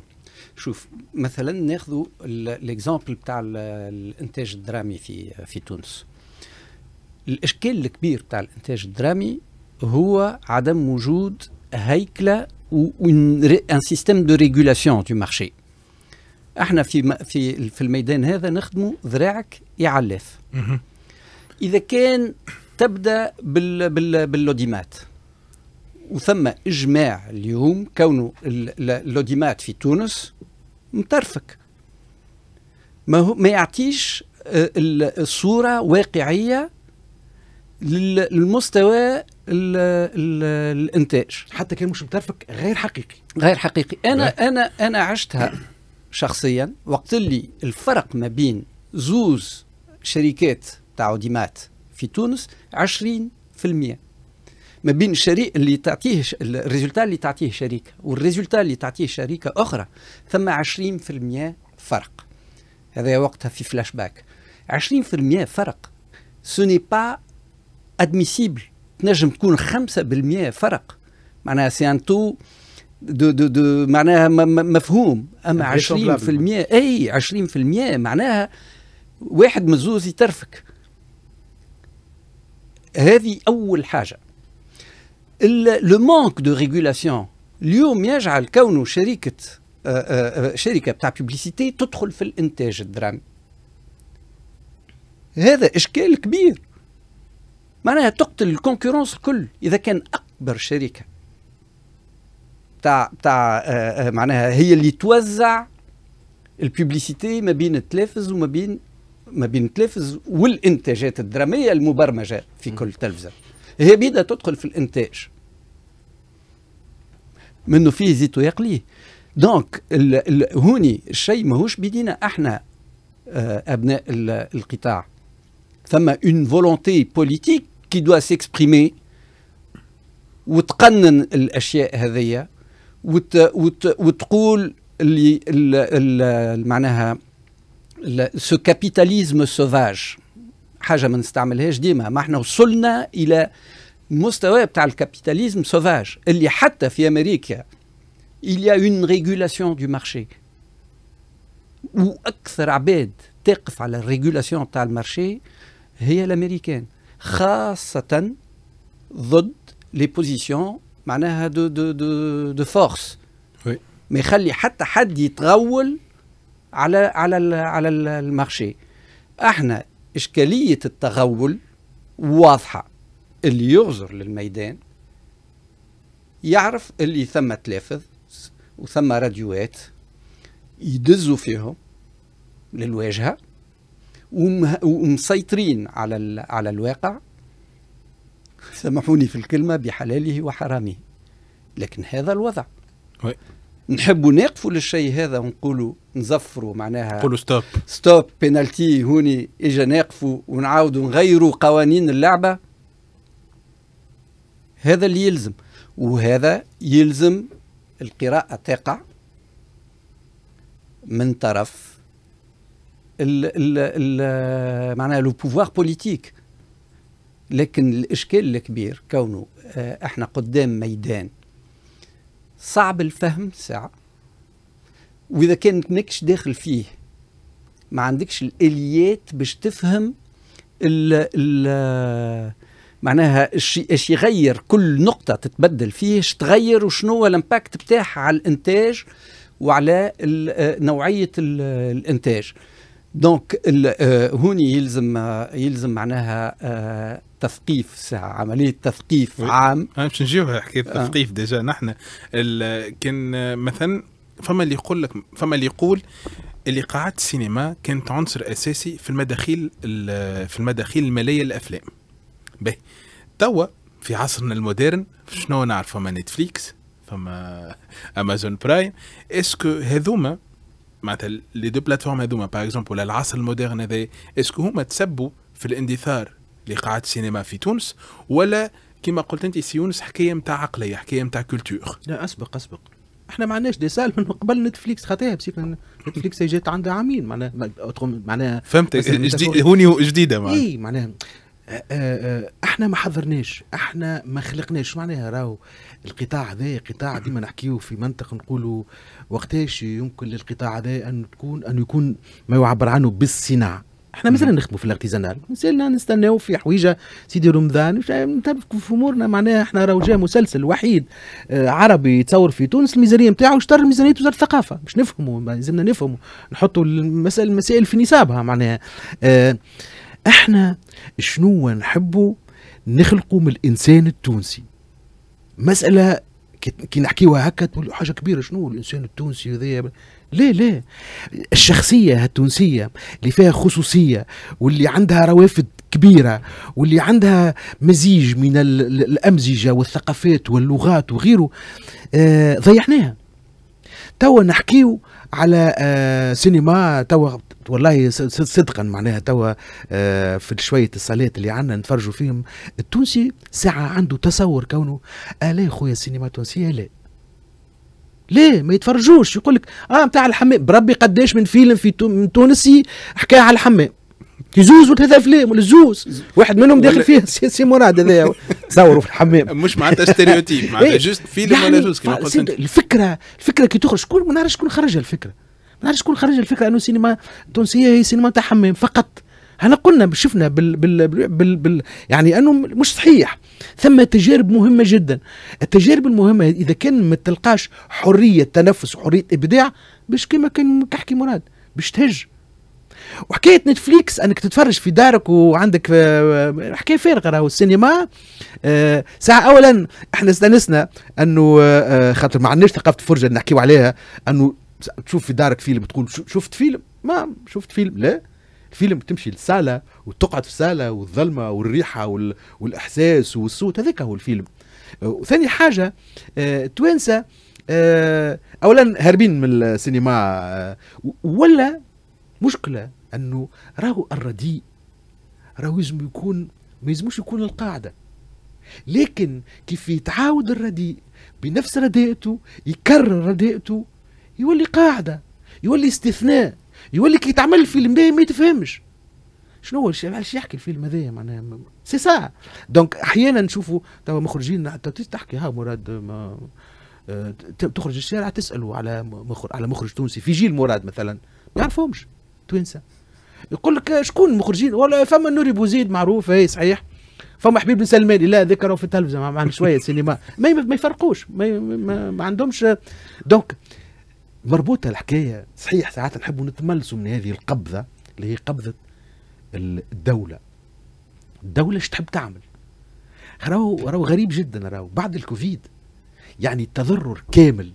شوف مثلا ناخذوا ليكزامبل بتاع الانتاج الدرامي في في تونس الاشكال الكبير بتاع الانتاج الدرامي هو عدم وجود هيكله ان سيستم دو ريغولاسيون دو مارشي احنا في في في الميدان هذا نخدموا ذراعك يا علاف اذا كان تبدا بال بال باللوديمات وثم إجماع اليوم كونه اللوديمات في تونس مترفك ما, هو ما يعطيش آه، الصورة واقعية للمستوى الـ الـ الانتاج حتى كان مش مترفك غير حقيقي غير حقيقي انا غير. انا انا عشتها شخصيا وقت اللي الفرق ما بين زوز شركات تاع في تونس 20% ما بين الشريك اللي تعطيه الريزلتا اللي تعطيه شريك والريزلتا اللي تعطيه شركه اخرى ثم 20% فرق هذا وقتها في فلاش باك 20% فرق سوني با ادميسيبل تنجم تكون 5% فرق معناها سي ان تو دو دو دو معناها مفهوم اما 20% اي 20% معناها واحد من الزوز يترفك هذه اول حاجه لو مانك دو ريغولاسيون اليوم يجعل كونه شركه آه، آه، آه، شركه بتاع بيبليسيتي تدخل في الانتاج الدرامي هذا اشكال كبير معناها تقتل الكونكورونس الكل اذا كان اكبر شركه بتاع بتاع معناها هي اللي توزع البيبليسيتي ما بين التلفز وما بين ما بين التلفز والانتاجات الدراميه المبرمجه في كل تلفزه هي بدا تدخل في الانتاج منه فيه زيت ويقليه دونك هوني الشيء ماهوش بيدينا احنا آه، ابناء القطاع ثم اون فولونتي بوليتيك كي دوا سيكسبريمي وتقنن الاشياء هذيا وت وت وتقول اللي معناها سو كابيتاليزم سوفاج حاجه ما نستعملهاش ديما ما احنا وصلنا الى مستوى بتاع الكابيتاليزم سوفاج اللي حتى في امريكا il y a une régulation du marché واكثر عباد تقف على الريجولاسيون بتاع المارشي هي الامريكان خاصه ضد لي بوزيسيون معناها دو دو دو دو فورس oui. ما يخلي حتى حد يتغول على على على المارشي احنا اشكاليه التغول واضحه اللي يغزر للميدان يعرف اللي ثم تلافذ وثم راديوات يدزوا فيهم للواجهه ومسيطرين على على الواقع سامحوني في الكلمه بحلاله وحرامه لكن هذا الوضع نحب نقفوا للشيء هذا ونقولوا نزفروا معناها نقولوا ستوب ستوب بينالتي هوني اجا نقفوا ونعاودوا نغيروا قوانين اللعبه هذا اللي يلزم وهذا يلزم القراءة تقع من طرف ال ال ال معناها لو بوفوار بوليتيك لكن الاشكال الكبير كونه آه، احنا قدام ميدان صعب الفهم ساعة واذا كان ماكش داخل فيه ما عندكش الاليات باش تفهم ال ال معناها اش يغير كل نقطه تتبدل فيه اش تغير وشنو هو الامباكت بتاعها على الانتاج وعلى آه، نوعيه الانتاج دونك آه، هوني يلزم يلزم معناها آه، تثقيف ساعة عملية تثقيف عام باش نجيوها حكاية تثقيف ديجا نحن كان مثلا فما اللي يقول لك فما اللي يقول اللي قاعات السينما كانت عنصر اساسي في المداخيل في المداخيل الماليه للافلام به توا في عصرنا المودرن شنو نعرف فما نتفليكس فما امازون برايم اسكو هذوما معناتها لي دو بلاتفورم هذوما باغ اكزومبل العصر المودرن هذا اسكو هما تسبوا في الاندثار لقاعات السينما في تونس ولا كما قلت انت سي يونس حكايه نتاع عقليه حكايه نتاع كولتور لا اسبق اسبق احنا ما عندناش دي سال من قبل نتفليكس خاطيها بسيك نتفليكس جات عندها عامين معناها معناها فهمت جديد هوني جديده معناها اي معناها آه، آه، احنا ما حضرناش احنا ما خلقناش معناها راهو القطاع هذا قطاع ديما نحكيه في منطق نقولوا وقتاش يمكن للقطاع هذا ان تكون ان يكون ما يعبر عنه بالصناعه احنا مازلنا نخدموا في الارتيزانال مازلنا نستناو في حويجه سيدي رمضان نتفقوا في امورنا معناها احنا راهو جا مسلسل وحيد آه، عربي يتصور في تونس الميزانيه نتاعو شطر ميزانيه وزاره الثقافه باش نفهموا لازمنا نفهموا نحطوا المسائل المسائل في نصابها معناها آه احنا شنو نحبوا نخلقوا من الانسان التونسي مساله كي نحكيوها هكا تقول حاجه كبيره شنو الانسان التونسي هذايا لا لا الشخصيه التونسيه اللي فيها خصوصيه واللي عندها روافد كبيره واللي عندها مزيج من الامزجه والثقافات واللغات وغيره آه، ضيعناها توا نحكيو على آه، سينما توا والله صدقا معناها توا آه، في شويه الصالات اللي عندنا نتفرجوا فيهم التونسي ساعه عنده تصور كونه الا خويا السينما التونسيه لا ليه ما يتفرجوش يقول لك اه نتاع الحمام بربي قداش من فيلم في تونسي حكى على الحمام زوز وثلاثة أفلام ولا زوز واحد منهم داخل فيه سي مراد هذايا تصوروا في الحمام مش معناتها ستيريوتيب معناتها جوست فيلم إيه. ولا جوز يعني كما قلت الفكرة الفكرة كي تخرج شكون ما نعرفش شكون خرج الفكرة ما نعرفش شكون خرج الفكره انه السينما التونسيه هي سينما تاع حمام فقط احنا قلنا شفنا بال بال بال بال يعني انه مش صحيح ثم تجارب مهمه جدا التجارب المهمه اذا كان ما تلقاش حريه تنفس وحريه ابداع باش كما كان كحكي مراد باش تهج وحكايه نتفليكس انك تتفرج في دارك وعندك آه، آه، حكايه فارغه راهو السينما أه ساعه اولا احنا استانسنا انه أه, آه، خاطر ما عندناش ثقافه الفرجه اللي نحكيو عليها انه تشوف في دارك فيلم تقول شفت فيلم ما شفت فيلم لا الفيلم تمشي للساله وتقعد في الساله والظلمه والريحه وال... والاحساس والصوت هذاك هو الفيلم وثاني حاجه التوانسه آه، آه، اولا هاربين من السينما آه، ولا مشكله انه راهو الرديء راهو يزم يكون ما يزموش يكون القاعده لكن كيف يتعاود الرديء بنفس رديئته يكرر رديئته يولي قاعدة يولي استثناء يولي كي تعمل الفيلم ده ما يتفهمش شنو هو علاش يحكي الفيلم هذايا معناها سي سا دونك احيانا نشوفوا توا مخرجين حتى تحكي ها مراد ما آه، تخرج الشارع تسالوا على مخرج على مخرج تونسي في جيل مراد مثلا ما يعرفهمش توينسا يقول لك شكون المخرجين ولا فما نوري بوزيد معروف اي صحيح فما حبيب بن سلمان لا ذكروا في التلفزه معنا شويه سينما ما, يفرقوش ما, ما, ما عندهمش دونك مربوطه الحكايه صحيح ساعات نحبوا نتملسوا من هذه القبضه اللي هي قبضه الدوله الدوله ايش تحب تعمل راهو راهو غريب جدا راهو بعد الكوفيد يعني التضرر كامل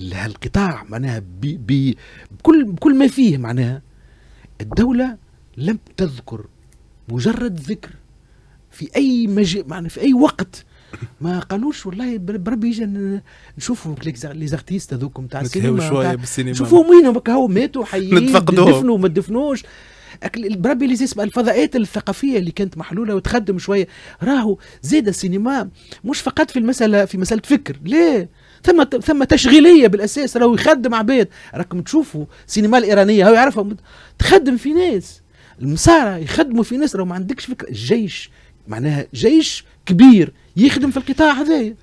لهالقطاع معناها بي بي بكل بكل ما فيه معناها الدوله لم تذكر مجرد ذكر في اي مج... معنى في اي وقت ما قالوش والله بربي يجي نشوفوا لي زارتيست هذوك نتاع السينما شويه بالسينما وين هكا هو ماتوا حيين دفنوا ما دفنوش بربي اللي اسمها الفضاءات الثقافيه اللي كانت محلوله وتخدم شويه راهو زاد السينما مش فقط في المساله في مساله فكر لا ثم ثم تشغيليه بالاساس راهو يخدم عباد راكم تشوفوا السينما الايرانيه هاو يعرفها تخدم في ناس المسارة يخدموا في ناس راهو ما عندكش فكره الجيش معناها جيش كبير يخدم في القطاع هذايا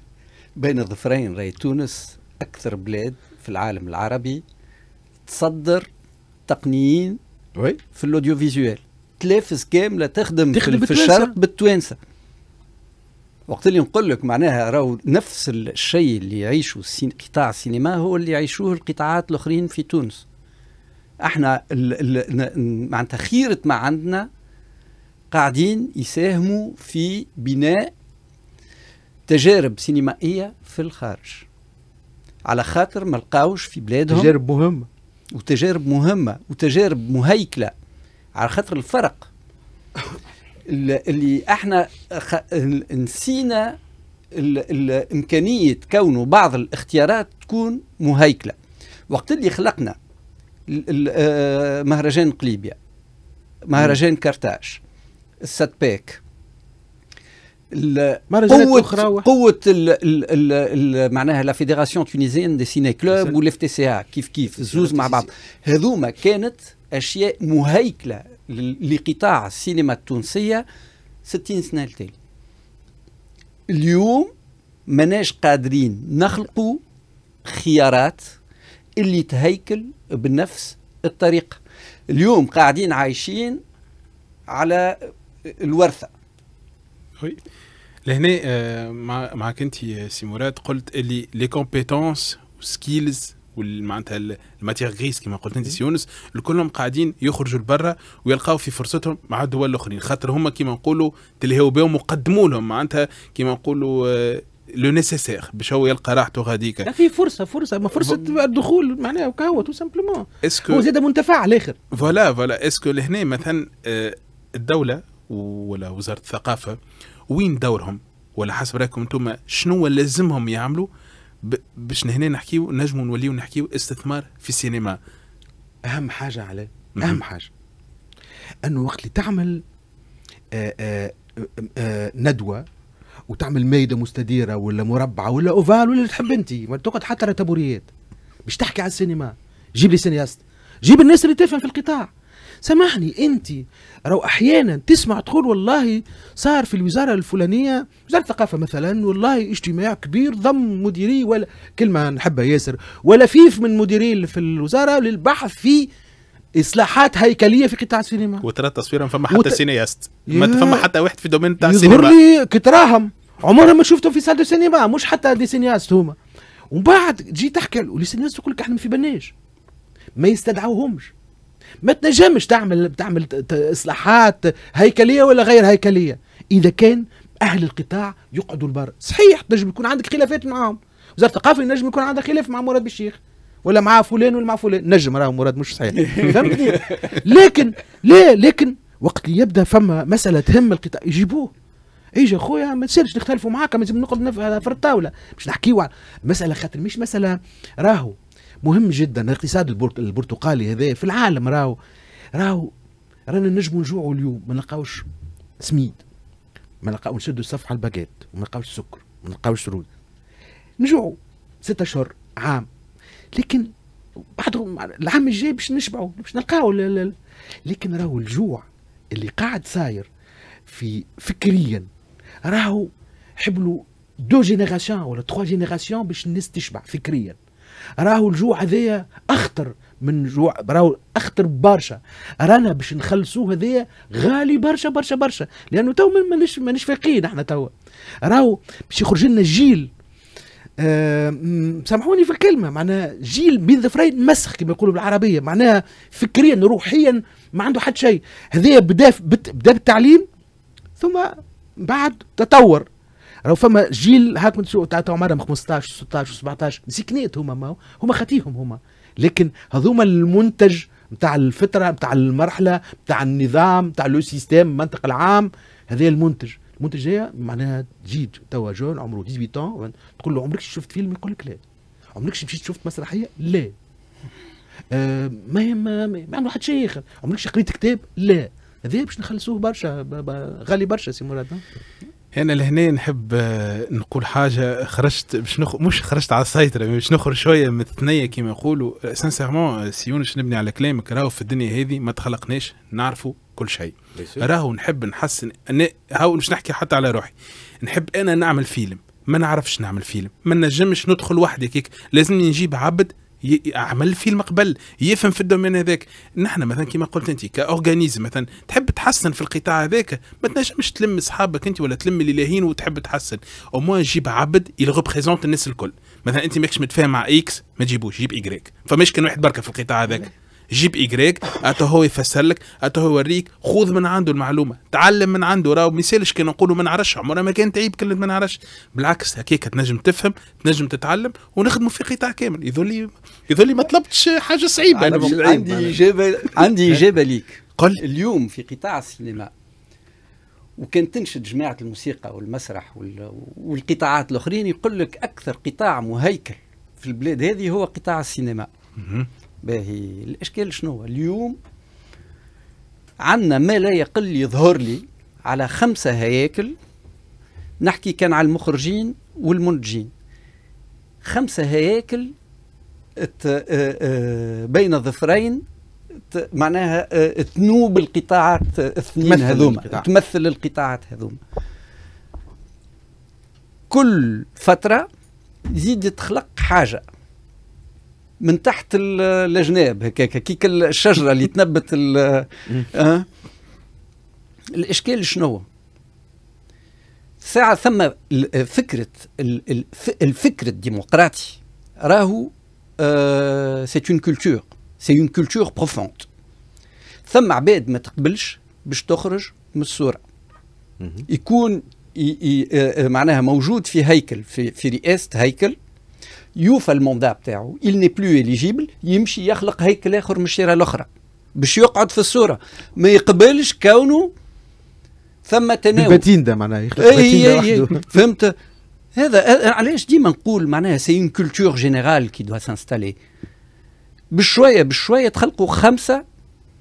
بين الظفرين راي تونس اكثر بلاد في العالم العربي تصدر تقنيين وي في الاوديو فيزيوال تلافس كامله تخدم, تخدم في, في الشرق بالتوانسه وقت اللي نقول لك معناها راهو نفس الشيء اللي يعيشه السين... قطاع السينما هو اللي يعيشوه القطاعات الاخرين في تونس احنا ال... ال... معناتها خيره ما عندنا قاعدين يساهموا في بناء تجارب سينمائية في الخارج على خاطر ما لقاوش في بلادهم تجارب مهمة وتجارب مهمة وتجارب مهيكلة على خاطر الفرق اللي احنا خ... نسينا ال... امكانيه كونه بعض الاختيارات تكون مهيكله وقت اللي خلقنا آه، مهرجان قليبيا مهرجان كرتاج باك قوة أخرى قوة ال معناها لا فيدراسيون تونيزيان دي سيني كلوب والاف تي سي ا كيف كيف الزوز مع بعض هذوما كانت اشياء مهيكله لقطاع السينما التونسيه 60 سنه التالي اليوم ماناش قادرين نخلقوا خيارات اللي تهيكل بنفس الطريقه اليوم قاعدين عايشين على الورثه وي لهنا آه، مع معك انت آه، سي مراد قلت اللي لي كومبيتونس وسكيلز معناتها الماتيغ غريس كما قلت انت سيونس كلهم قاعدين يخرجوا لبرا ويلقاو في فرصتهم مع الدول الاخرين خاطر هما كما نقولوا تلهوا بهم وقدموا لهم معناتها كما نقولوا لو آه، نيسيسير باش هو يلقى راحته غاديك لا في فرصه فرصه ما فرصه ب... الدخول معناها كهو تو سامبلومون اسكو هو زاد منتفع على الاخر فوالا فوالا اسكو لهنا مثلا الدوله ولا وزاره الثقافه وين دورهم ولا حسب رايكم انتم شنو لازمهم يعملوا باش هنا نحكيو نجموا نوليو نحكيو استثمار في السينما اهم حاجه على اهم حاجه انه وقت اللي تعمل آآ آه، آآ آه، آآ آه، ندوه وتعمل ميدة مستديرة ولا مربعة ولا اوفال ولا اللي تحب انت ما تقعد حتى على تابوريات باش تحكي على السينما جيب لي سينياست جيب الناس اللي تفهم في القطاع سامحني انت راهو احيانا تسمع تقول والله صار في الوزاره الفلانيه وزاره الثقافه مثلا والله اجتماع كبير ضم مديري ولا كلمه نحبها ياسر ولفيف من مديري في الوزاره للبحث في اصلاحات هيكليه في قطاع السينما وترى التصوير فما حتى وت... سينياست ما فما حتى واحد في دومين تاع السينما يظهر لي كتراهم عمرنا ما شفتهم في سالة السينما مش حتى دي سينياست هما ومن بعد تجي تحكي لي سينياست يقول لك احنا ما في بناش ما يستدعوهمش ما تنجمش تعمل تعمل اصلاحات هيكليه ولا غير هيكليه اذا كان اهل القطاع يقعدوا البر صحيح تنجم يكون عندك خلافات معاهم وزاره الثقافه نجم يكون عندها خلاف مع مراد بالشيخ ولا مع فلان ولا مع فلان نجم راه مراد مش صحيح فهمتني لكن لا لكن وقت اللي يبدا فما مساله تهم القطاع يجيبوه ايجا خويا ما تصيرش نختلفوا معاك ما نقعد في الطاوله باش نحكيوا على مساله خاطر مش مساله راهو مهم جدا الاقتصاد البرتقالي هذا في العالم راهو راهو رانا نجموا نجوعوا اليوم ما نلقاوش سميد ما نلقاوش نشدوا الصفحه الباكيت وما نلقاوش سكر ما نلقاوش رود نجوعوا ستة اشهر عام لكن بعدهم العام الجاي باش نشبعوا باش نلقاو لكن راهو الجوع اللي قاعد صاير في فكريا راهو حبلوا دو جينيراسيون ولا تخوا جينيراسيون باش الناس تشبع فكريا راهو الجوع هذايا اخطر من جوع راهو اخطر برشا رانا باش نخلصوه هذايا غالي برشا برشا برشا لانه تو مانيش مانيش فاقين احنا توا راهو باش يخرج لنا جيل أه سامحوني في الكلمة معناها جيل بين فريد مسخ كما يقولوا بالعربية معناها فكريا روحيا ما عنده حد شيء هذايا بدا بدا بالتعليم ثم بعد تطور راهو فما جيل هاك تاع تاع عمرهم 15 16 17 مسكنات هما ما هما خاتيهم هما لكن هذوما المنتج نتاع الفتره نتاع المرحله نتاع النظام نتاع لو سيستيم المنطق العام هذا المنتج المنتج هي معناها جيد توا جون عمره 18 تقول له عمرك شفت فيلم يقول لك لا عمرك مشيت شفت مسرحيه لا آه ما ما ما عملوا حد شيء اخر عمرك قريت كتاب لا هذا باش نخلصوه برشا غالي برشا سي مراد هنا لهنا نحب آه، نقول حاجه خرجت باش نخ... مش خرجت على السيطره باش نخرج شويه من الثنيه كما يقولوا سانسيرمون آه، سيونش نبني على كلامك راهو في الدنيا هذه ما تخلقناش نعرفوا كل شيء راهو نحب نحسن أنا... هاو مش نحكي حتى على روحي نحب انا نعمل فيلم ما نعرفش نعمل فيلم ما نجمش ندخل وحدي كيك لازمني نجيب عبد عمل في المقبل يفهم في الدومين هذاك نحن مثلا كما قلت انت كاورغانيزم مثلا تحب تحسن في القطاع هذاك ما تنجمش تلم اصحابك انت ولا تلم الالهين وتحب تحسن او موان جيب عبد يغوبريزونت الناس الكل مثلا انت ماكش متفاهم مع اكس ما تجيبوش جيب ايكغيك فماش كان واحد بركه في القطاع هذاك جيب إيكغريك، اتى هو يفسر لك اتى هو يوريك خذ من عنده المعلومه تعلم من عنده راهو ما يسالش كي نقولوا ما نعرفش عمرها ما كانت عيب كلمه ما نعرفش بالعكس هكاك تنجم تفهم تنجم تتعلم ونخدموا في قطاع كامل يذولي يذولي ما طلبتش حاجه صعيبه انا عندي اجابه عندي اجابه ليك قل اليوم في قطاع السينما وكان تنشد جماعه الموسيقى والمسرح والقطاعات الاخرين يقول لك اكثر قطاع مهيكل في البلاد هذه هو قطاع السينما باهي الاشكال شنو هو اليوم عندنا ما لا يقل يظهر لي على خمسه هياكل نحكي كان على المخرجين والمنتجين خمسه هياكل آه، آه، آه، بين ظفرين معناها تنوب القطاعات الثمين هذوما تمثل القطاعات هذوما كل فتره يزيد تخلق حاجه من تحت الجناب هكاك كيك الشجره اللي تنبت أه؟ الاشكال شنو ساعة ثم فكرة الفكر الديمقراطي راهو سي اون كولتور سي اون كولتور بروفوند ثم عباد ما تقبلش باش تخرج من الصورة يكون ي ي أه، أه، معناها موجود في هيكل في, في رئاسة هيكل يوفى الموندا بتاعو إل ني بلو إليجيبل يمشي يخلق هيكل اخر من الشيره الاخرى باش يقعد في الصوره ما يقبلش كونه ثم تناول البتين ده معناه يخلق اي إيه، إيه، فهمت هذا علاش ديما نقول معناها سي اون كولتور جينيرال كي دوا سانستالي بشويه بشويه تخلقوا خمسه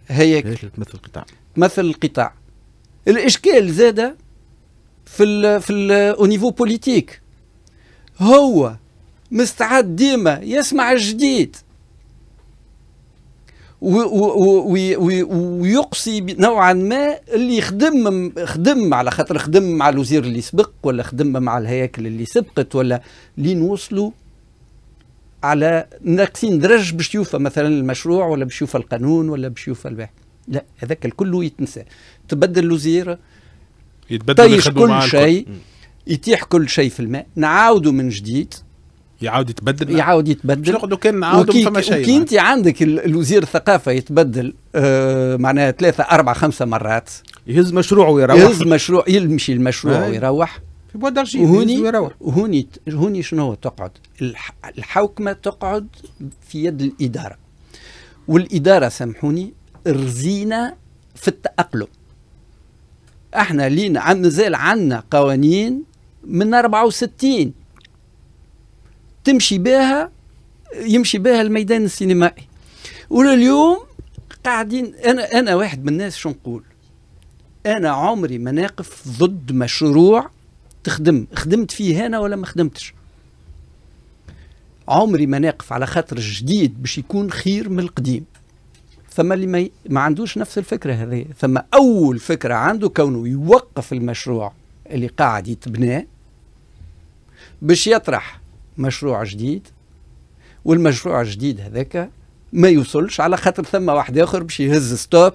هياكل تمثل القطاع تمثل القطاع الاشكال زاد في الـ في الـ او نيفو بوليتيك هو مستعد ديما يسمع الجديد ويقصي نوعا ما اللي خدم خدم على خاطر خدم مع الوزير اللي سبق ولا خدم مع الهياكل اللي سبقت ولا لين وصلوا على ناقصين درج باش مثلا المشروع ولا باش القانون ولا باش يوفى لا هذاك الكل يتنسى تبدل الوزير يتبدل كل شيء يتيح كل شيء في الماء نعاودوا من جديد يعاود يتبدل يعاود يتبدل شنو كان نعاودوا فما شيء كي انت عندك الوزير الثقافه يتبدل آه معناها ثلاثه اربع خمسه مرات يهز مشروعه ويروح يهز مشروع يمشي المشروع ويروح في بوا وهوني وهوني هوني شنو تقعد الحوكمه تقعد في يد الاداره والاداره سامحوني رزينا في التاقلم احنا لينا مازال عندنا قوانين من 64 تمشي بها يمشي بها الميدان السينمائي ولليوم قاعدين انا انا واحد من الناس شو نقول انا عمري ما ناقف ضد مشروع تخدم خدمت فيه انا ولا ما خدمتش عمري ما ناقف على خاطر الجديد باش يكون خير من القديم ثم اللي ما, ي... ما عندوش نفس الفكرة هذه ثم أول فكرة عنده كونه يوقف المشروع اللي قاعد يتبناه باش يطرح مشروع جديد والمشروع الجديد هذاك ما يوصلش على خاطر ثم واحد اخر باش يهز ستوب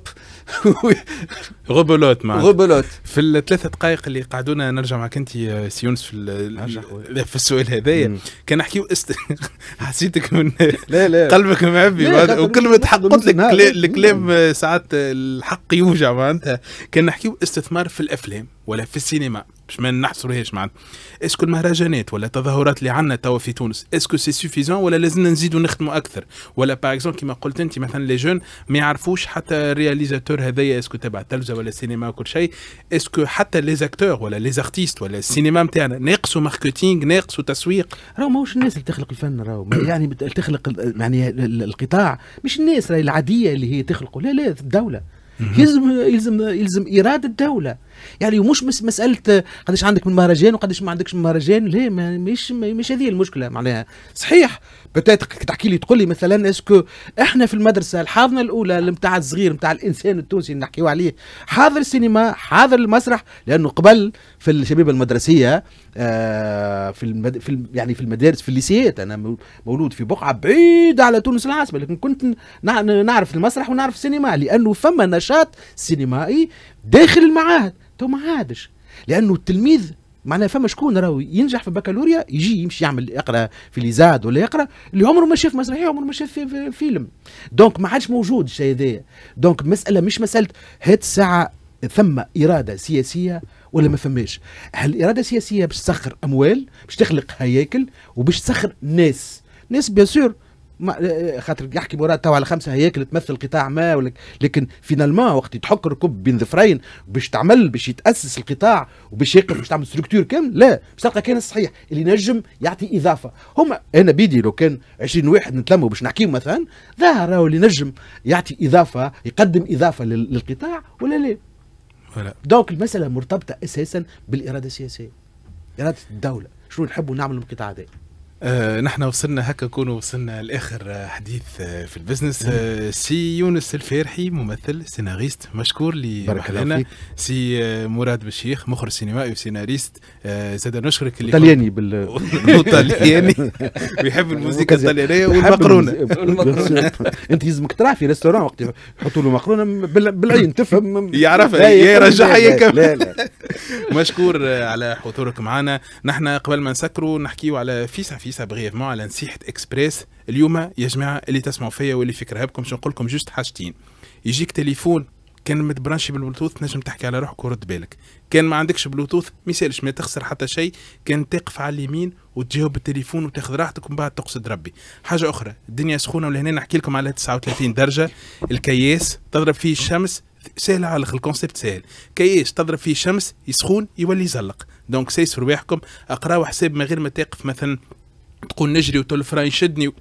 غبلوت معناتها غبلوت في الثلاثة دقائق اللي قعدونا نرجع معك انت سي يونس في في السؤال هذايا كان نحكيو است... حسيتك من لا لا قلبك معبي وكلمة حق قلت لك الكلام ساعات الحق يوجع معناتها كان نحكيو استثمار في الافلام ولا في السينما باش ما نحصروهاش معناتها اسكو المهرجانات ولا التظاهرات اللي عندنا توا في تونس اسكو سي سوفيزون ولا لازمنا نزيدوا نخدموا اكثر ولا باغ اكزومبل كيما قلت انت مثلا لي جون ما يعرفوش حتى الرياليزاتور هذايا اسكو تبع التلفزه ولا السينما وكل شيء اسكو حتى لي زاكتور ولا لي زارتيست ولا السينما نتاعنا ناقصوا ماركتينغ ناقصوا تسويق راهو ماهوش الناس اللي تخلق الفن راهو يعني تخلق يعني القطاع مش الناس العاديه اللي هي تخلقه لا لا الدوله يلزم يلزم يلزم اراده الدوله يعني مش مساله قداش عندك من مهرجان وقداش ما عندكش من مهرجان لا مش مش هذه المشكله معناها صحيح بتات تحكي لي تقول لي مثلا اسكو احنا في المدرسه الحاضنه الاولى نتاع الصغير نتاع الانسان التونسي اللي نحكيو عليه حاضر السينما حاضر المسرح لانه قبل في الشبيبه المدرسيه آه في, المد... في يعني في المدارس في الليسيات انا مولود في بقعه بعيده على تونس العاصمه لكن كنت نعرف المسرح ونعرف السينما لانه فما نشاط سينمائي داخل المعاهد تو ما عادش لانه التلميذ معناها فما شكون راهو ينجح في البكالوريا يجي يمشي يعمل يقرا في ليزاد ولا يقرا اللي عمره ما شاف مسرحيه عمره ما شاف في فيلم دونك ما عادش موجود الشيء هذايا دونك مساله مش مساله هات الساعه ثم اراده سياسيه ولا ما فماش هل الاراده السياسيه باش تسخر اموال باش تخلق هياكل وباش تسخر ناس ناس بيان سور آه، آه، خاطر يحكي مراد تو على خمسه هياكل تمثل قطاع ما ولك لكن فينالمون وقت تحك ركب بين ظفرين باش تعمل باش يتاسس القطاع وباش يقف باش تعمل ستركتور كامل لا باش تلقى كان الصحيح اللي نجم يعطي اضافه هما انا بيدي لو كان 20 واحد نتلموا باش نحكيهم مثلا ظاهر اللي نجم يعطي اضافه يقدم اضافه للقطاع ولا لا؟ ولا دونك المساله مرتبطه اساسا بالاراده السياسيه اراده الدوله شنو نحبوا نعملوا من القطاع هذا آه نحن وصلنا هكا كونوا وصلنا لاخر حديث آه، في البزنس آه سي يونس الفارحي ممثل سيناريست مشكور لي بارك الله سي آه، مراد بشيخ مخرج سينمائي وسيناريست آه زاد نشكرك اللي طلياني بال طلياني ويحب الموسيقى الطليانيه والمقرونه انت يلزمك تراه في ريستورون وقت يحطوا له مقرونه بالعين تفهم يعرفها يرجعها يا لا لا مشكور على حضورك معنا نحن قبل ما نسكروا نحكيو على فيسع في نفيسه بريفمون على نصيحه اكسبريس اليوم يا جماعه اللي تسمعوا فيا واللي في كرهبكم باش نقول لكم جوست حاجتين يجيك تليفون كان متبرانشي بالبلوتوث تنجم تحكي على روحك ورد بالك كان ما عندكش بلوتوث ما يسالش ما تخسر حتى شيء كان تقف على اليمين وتجاوب التليفون وتاخذ راحتك ومن بعد تقصد ربي حاجه اخرى الدنيا سخونه ولهنا نحكي لكم على 39 درجه الكياس تضرب فيه الشمس سهل على الاخر الكونسيبت سهل كياس تضرب فيه الشمس يسخون يولي يزلق دونك في رواحكم اقراوا حساب من غير ما تقف مثلا تقول نجري وتقول فرا يشدني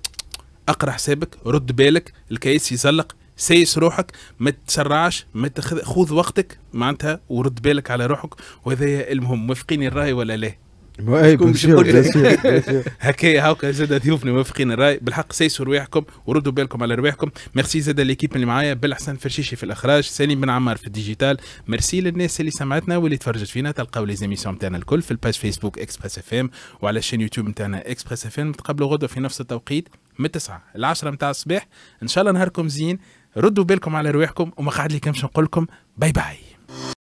اقرا حسابك رد بالك الكيس يزلق سايس روحك ما تسرعش ما تخذ خذ وقتك معناتها ورد بالك على روحك وهذا المهم موافقيني الراي ولا لا هكا هاكا زاد ضيوفنا موافقين الراي بالحق سيسوا رواحكم وردوا بالكم على رواحكم ميرسي زاد ليكيب اللي معايا بالحسن فرشيشي في الاخراج سليم بن عمار في الديجيتال ميرسي للناس اللي سمعتنا واللي تفرجت فينا تلقاو لي زيميسيون نتاعنا الكل في الباج فيسبوك اكسبريس اف ام وعلى الشين يوتيوب نتاعنا اكسبريس اف ام تقابلوا غدوه في نفس التوقيت من 9 ل 10 نتاع الصباح ان شاء الله نهاركم زين ردوا بالكم على رواحكم وما قعد لي كمش نقول لكم باي باي